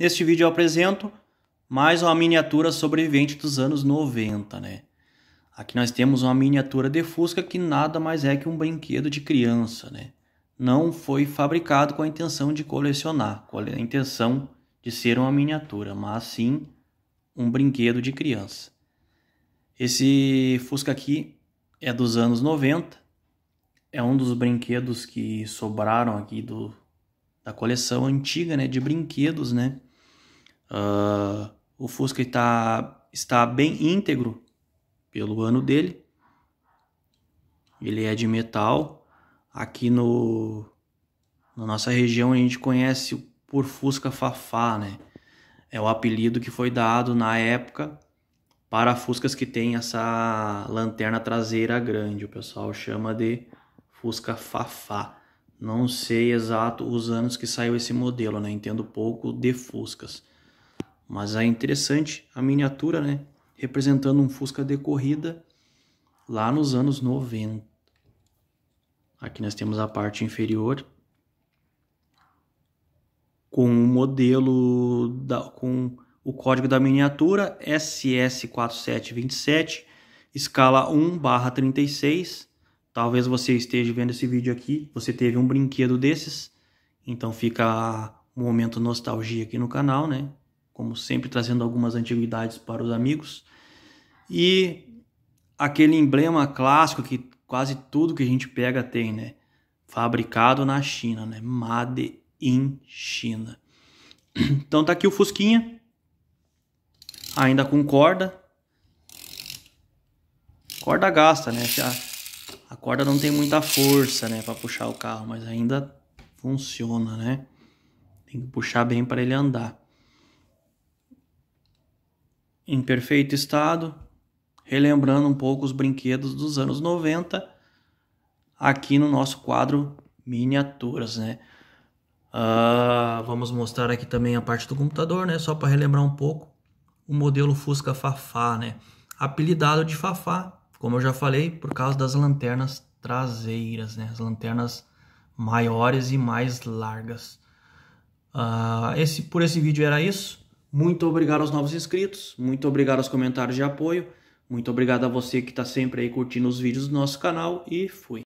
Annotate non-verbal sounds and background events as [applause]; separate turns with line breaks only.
Neste vídeo eu apresento mais uma miniatura sobrevivente dos anos 90, né? Aqui nós temos uma miniatura de Fusca que nada mais é que um brinquedo de criança, né? Não foi fabricado com a intenção de colecionar, com a intenção de ser uma miniatura, mas sim um brinquedo de criança. Esse Fusca aqui é dos anos 90, é um dos brinquedos que sobraram aqui do, da coleção antiga, né, de brinquedos, né? Uh, o Fusca está, está bem íntegro pelo ano dele. Ele é de metal. Aqui no, na nossa região a gente conhece por Fusca Fafá, né? É o apelido que foi dado na época para Fuscas que tem essa lanterna traseira grande. O pessoal chama de Fusca Fafá. Não sei exato os anos que saiu esse modelo, né? Entendo pouco de Fuscas. Mas é interessante a miniatura, né? Representando um Fusca de corrida lá nos anos 90. Aqui nós temos a parte inferior com o modelo da, com o código da miniatura SS4727, escala 1/36. Talvez você esteja vendo esse vídeo aqui, você teve um brinquedo desses, então fica um momento nostalgia aqui no canal, né? como sempre trazendo algumas antiguidades para os amigos. E aquele emblema clássico que quase tudo que a gente pega tem, né? Fabricado na China, né? Made in China. [clears throat] Então tá aqui o Fusquinha, ainda com corda. Corda gasta, né? A, a corda não tem muita força, né, para puxar o carro, mas ainda funciona, né? Tem que puxar bem para ele andar em perfeito estado, relembrando um pouco os brinquedos dos anos 90 aqui no nosso quadro miniaturas, né? Uh, vamos mostrar aqui também a parte do computador, né? Só para relembrar um pouco o modelo Fusca Fafá, né? Apelidado de Fafá, como eu já falei, por causa das lanternas traseiras, né? As lanternas maiores e mais largas. Uh, esse, por esse vídeo era isso. Muito obrigado aos novos inscritos, muito obrigado aos comentários de apoio, muito obrigado a você que está sempre aí curtindo os vídeos do nosso canal e fui!